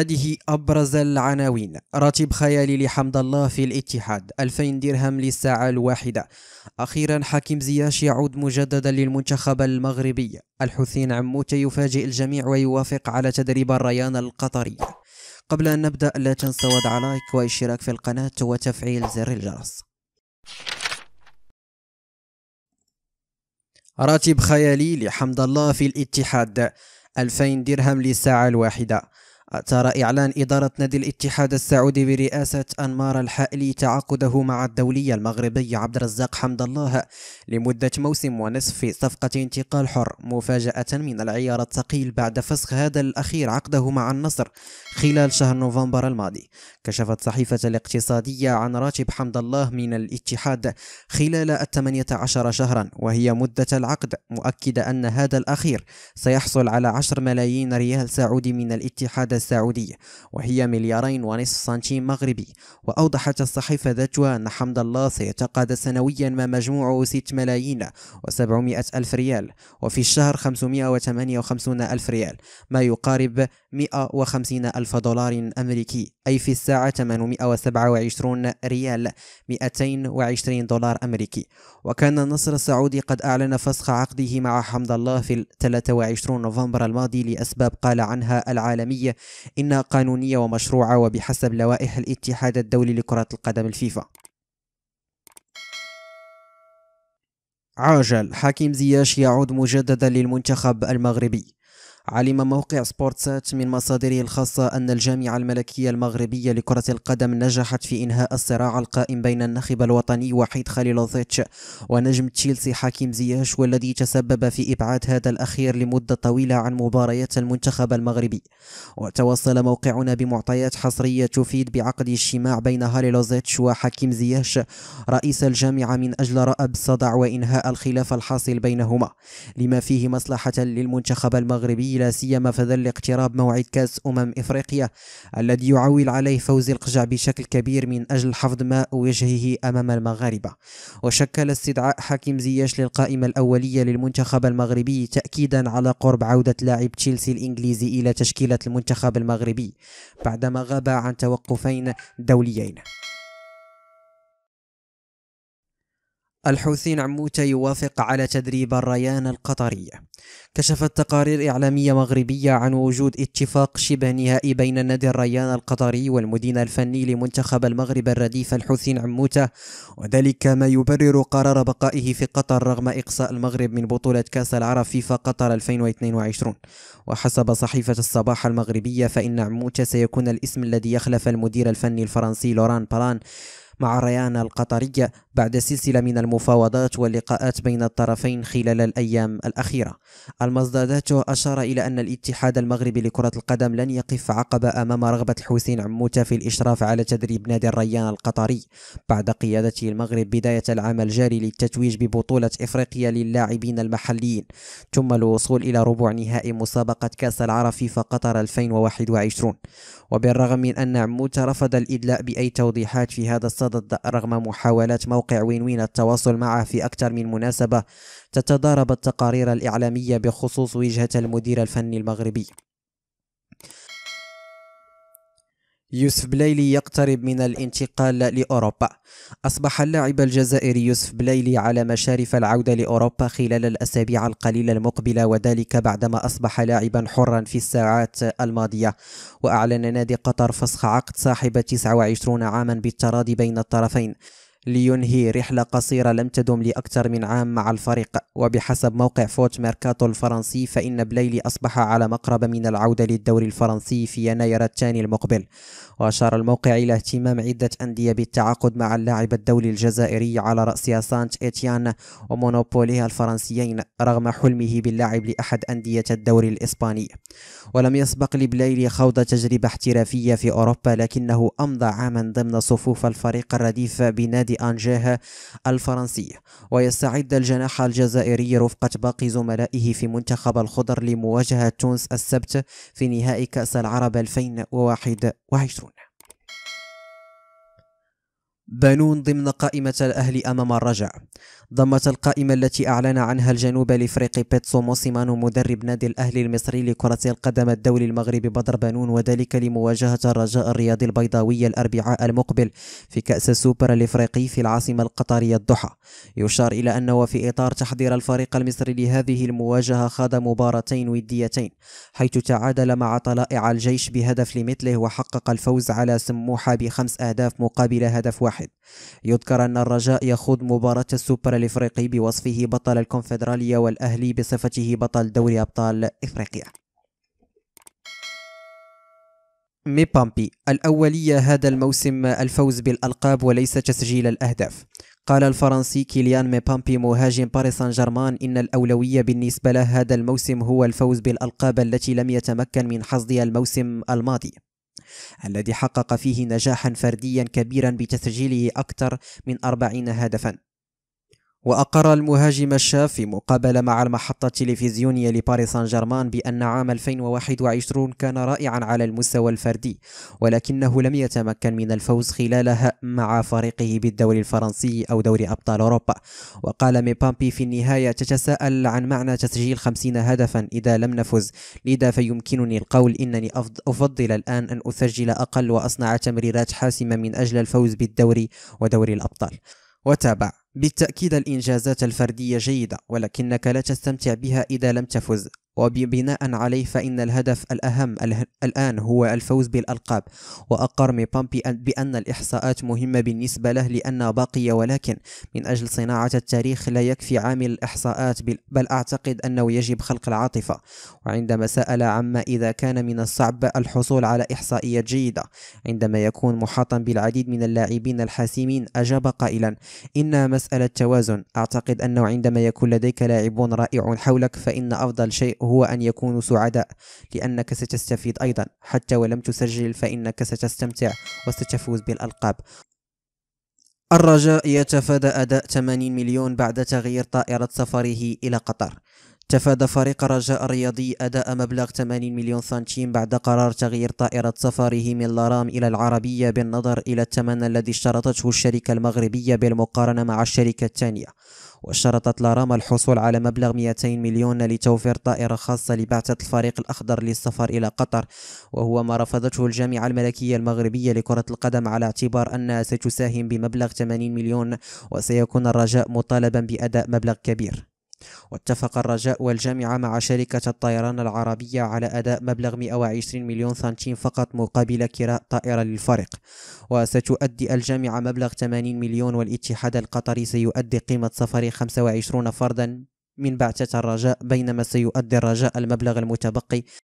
هذه أبرز العناوين راتب خيالي لحمد الله في الاتحاد 2000 درهم للساعة الواحدة أخيرا حكيم زياش يعود مجددا للمنتخب المغربي الحسين عموت يفاجئ الجميع ويوافق على تدريب الريان القطري قبل أن نبدأ لا تنسى وضع لايك واشتراك في القناة وتفعيل زر الجرس راتب خيالي لحمد الله في الاتحاد 2000 درهم للساعة الواحدة أثار إعلان إدارة نادي الاتحاد السعودي برئاسة أنمار الحائلي تعاقده مع الدولي المغربي عبد الرزاق حمد الله لمدة موسم ونصف في صفقة انتقال حر مفاجأة من العيار الثقيل بعد فسخ هذا الأخير عقده مع النصر خلال شهر نوفمبر الماضي كشفت صحيفة الاقتصادية عن راتب حمد الله من الاتحاد خلال الثمانية عشر شهرا وهي مدة العقد مؤكدة أن هذا الأخير سيحصل على 10 ملايين ريال سعودي من الاتحاد السعودي وهي مليارين ونصف سنتيم مغربي وأوضحت الصحيفة ذاتها أن حمد الله سيتقاضى سنويا ما مجموعه 6 ملايين و700 ألف ريال وفي الشهر 558 ألف ريال ما يقارب 150 ألف دولار أمريكي أي في الساعة 827 ريال 220 دولار أمريكي وكان النصر السعودي قد أعلن فسخ عقده مع حمد الله في 23 نوفمبر الماضي لأسباب قال عنها العالمية إنها قانونية ومشروعة وبحسب لوائح الاتحاد الدولي لكرة القدم الفيفا عاجل حكيم زياش يعود مجددا للمنتخب المغربي علم موقع سبورتسات من مصادره الخاصة أن الجامعة الملكية المغربية لكرة القدم نجحت في إنهاء الصراع القائم بين الناخب الوطني وحيد خليلوفيتش ونجم تشيلسي حكيم زياش والذي تسبب في إبعاد هذا الأخير لمدة طويلة عن مباريات المنتخب المغربي وتوصل موقعنا بمعطيات حصرية تفيد بعقد اجتماع بين هاليلوزيتش وحكيم زياش رئيس الجامعة من أجل رأب الصدع وإنهاء الخلاف الحاصل بينهما لما فيه مصلحة للمنتخب المغربي لا سيما في ظل اقتراب موعد كأس أمم إفريقيا الذي يعول عليه فوز القجع بشكل كبير من أجل حفظ ماء وجهه أمام المغاربة وشكل استدعاء حكيم زياش للقائمة الأولية للمنتخب المغربي تأكيدا على قرب عودة لاعب تشيلسي الإنجليزي إلى تشكيلة المنتخب المغربي بعدما غاب عن توقفين دوليين الحوثي عموته يوافق على تدريب الريان القطرية كشفت تقارير إعلامية مغربية عن وجود اتفاق شبه نهائي بين نادي الريان القطري والمدير الفني لمنتخب المغرب الرديف الحوثي عموتة وذلك ما يبرر قرار بقائه في قطر رغم إقصاء المغرب من بطولة كأس العرب فيفا قطر 2022 وحسب صحيفة الصباح المغربية فإن عموتة سيكون الاسم الذي يخلف المدير الفني الفرنسي لوران بلان مع ريانا القطرية بعد سلسلة من المفاوضات واللقاءات بين الطرفين خلال الأيام الأخيرة المصدادات أشار إلى أن الاتحاد المغربي لكرة القدم لن يقف عقبة أمام رغبة الحسين عموتة في الإشراف على تدريب نادي الريان القطري بعد قيادة المغرب بداية العام الجاري للتتويج ببطولة إفريقيا للاعبين المحليين ثم الوصول إلى ربع نهائي مسابقة كأس العرب في قطر 2021 وبالرغم من أن عموتة رفض الإدلاء بأي توضيحات في هذا الصدر الصدد رغم محاولات موقع وين وين التواصل معه في أكثر من مناسبة تتضارب التقارير الإعلامية بخصوص وجهة المدير الفني المغربي يوسف بليلي يقترب من الانتقال لأوروبا أصبح اللاعب الجزائري يوسف بليلي على مشارف العودة لأوروبا خلال الأسابيع القليلة المقبلة وذلك بعدما أصبح لاعبا حرا في الساعات الماضية وأعلن نادي قطر فسخ عقد صاحب 29 عاما بالتراضي بين الطرفين لينهي رحلة قصيرة لم تدم لأكثر من عام مع الفريق وبحسب موقع فوت ميركاتو الفرنسي فإن بليلي أصبح على مقرب من العودة للدوري الفرنسي في يناير الثاني المقبل وأشار الموقع إلى اهتمام عدة أندية بالتعاقد مع اللاعب الدولي الجزائري على رأسها سانت إتيان ومونوبوليها الفرنسيين رغم حلمه باللعب لأحد أندية الدوري الإسباني ولم يسبق لبليلي خوض تجربة احترافية في أوروبا لكنه أمضى عاما ضمن صفوف الفريق الرديف بنادي أنجاه الفرنسية ويستعد الجناح الجزائري رفقة باقي زملائه في منتخب الخضر لمواجهة تونس السبت في نهائي كأس العرب 2021 بنون ضمن قائمة الأهلي أمام الرجع ضمت القائمة التي أعلن عنها الجنوب الإفريقي بيتسو موسيمانو مدرب نادي الأهلي المصري لكرة القدم الدولي المغربي بدر بنون وذلك لمواجهة الرجاء الرياضي البيضاوي الأربعاء المقبل في كأس السوبر الإفريقي في العاصمة القطرية الضحى يشار إلى أنه في إطار تحضير الفريق المصري لهذه المواجهة خاض مباراتين وديتين حيث تعادل مع طلائع الجيش بهدف لمثله وحقق الفوز على سموحة بخمس أهداف مقابل هدف واحد واحد يذكر أن الرجاء يخوض مباراة السوبر الإفريقي بوصفه بطل الكونفدرالية والأهلي بصفته بطل دوري أبطال إفريقيا ميبامبي الأولية هذا الموسم الفوز بالألقاب وليس تسجيل الأهداف قال الفرنسي كيليان ميبامبي مهاجم باريس سان جيرمان إن الأولوية بالنسبة له هذا الموسم هو الفوز بالألقاب التي لم يتمكن من حصدها الموسم الماضي الذي حقق فيه نجاحا فرديا كبيرا بتسجيله أكثر من 40 هدفا وأقر المهاجم الشاف في مقابلة مع المحطة التلفزيونية لباريس سان جيرمان بأن عام 2021 كان رائعا على المستوى الفردي ولكنه لم يتمكن من الفوز خلالها مع فريقه بالدوري الفرنسي أو دوري أبطال أوروبا وقال ميبامبي في النهاية تتساءل عن معنى تسجيل 50 هدفا إذا لم نفز لذا فيمكنني القول إنني أفضل الآن أن أسجل أقل وأصنع تمريرات حاسمة من أجل الفوز بالدوري ودوري الأبطال وتابع بالتأكيد الإنجازات الفردية جيدة ولكنك لا تستمتع بها إذا لم تفز وبناء عليه فإن الهدف الأهم الآن هو الفوز بالألقاب وأقر ميبامبي بأن الإحصاءات مهمة بالنسبة له لأن باقي ولكن من أجل صناعة التاريخ لا يكفي عامل الإحصاءات بل أعتقد أنه يجب خلق العاطفة وعندما سأل عما إذا كان من الصعب الحصول على إحصائيات جيدة عندما يكون محاطا بالعديد من اللاعبين الحاسمين أجاب قائلا إنها مسألة توازن أعتقد أنه عندما يكون لديك لاعبون رائع حولك فإن أفضل شيء هو أن يكونوا سعداء لأنك ستستفيد أيضا حتى ولم تسجل فإنك ستستمتع وستفوز بالألقاب الرجاء يتفادى أداء 80 مليون بعد تغيير طائرة سفره إلى قطر تفادى فريق الرجاء الرياضي أداء مبلغ 80 مليون سنتيم بعد قرار تغيير طائرة سفره من لارام إلى العربية بالنظر إلى الثمن الذي اشترطته الشركة المغربية بالمقارنة مع الشركة الثانية وشرطت لارام الحصول على مبلغ 200 مليون لتوفير طائرة خاصة لبعثة الفريق الأخضر للسفر إلى قطر وهو ما رفضته الجامعة الملكية المغربية لكرة القدم على اعتبار أنها ستساهم بمبلغ 80 مليون وسيكون الرجاء مطالبا بأداء مبلغ كبير واتفق الرجاء والجامعة مع شركة الطيران العربية على أداء مبلغ 120 مليون سنتيم فقط مقابل كراء طائرة للفريق وستؤدي الجامعة مبلغ 80 مليون والاتحاد القطري سيؤدي قيمة سفر 25 فردا من بعثة الرجاء بينما سيؤدي الرجاء المبلغ المتبقي